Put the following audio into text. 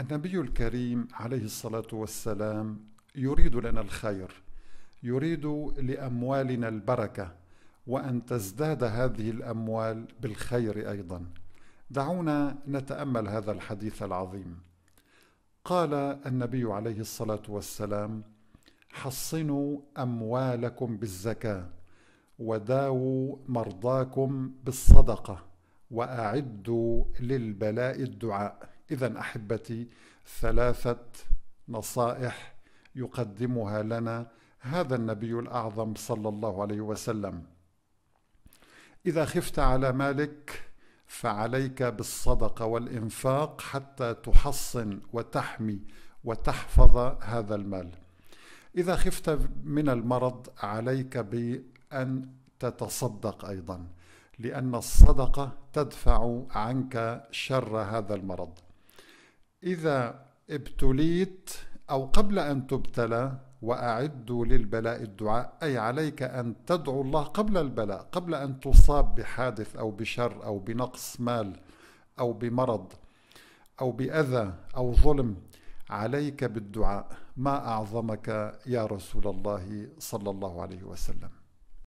النبي الكريم عليه الصلاه والسلام يريد لنا الخير يريد لاموالنا البركه وان تزداد هذه الاموال بالخير ايضا دعونا نتامل هذا الحديث العظيم قال النبي عليه الصلاه والسلام حصنوا اموالكم بالزكاه وداووا مرضاكم بالصدقه واعدوا للبلاء الدعاء إذا أحبتي ثلاثة نصائح يقدمها لنا هذا النبي الأعظم صلى الله عليه وسلم إذا خفت على مالك فعليك بالصدقة والإنفاق حتى تحصن وتحمي وتحفظ هذا المال. إذا خفت من المرض عليك بأن تتصدق أيضا، لأن الصدقة تدفع عنك شر هذا المرض. إذا ابتليت أو قبل أن تبتلى وأعدوا للبلاء الدعاء أي عليك أن تدعو الله قبل البلاء قبل أن تصاب بحادث أو بشر أو بنقص مال أو بمرض أو بأذى أو ظلم عليك بالدعاء ما أعظمك يا رسول الله صلى الله عليه وسلم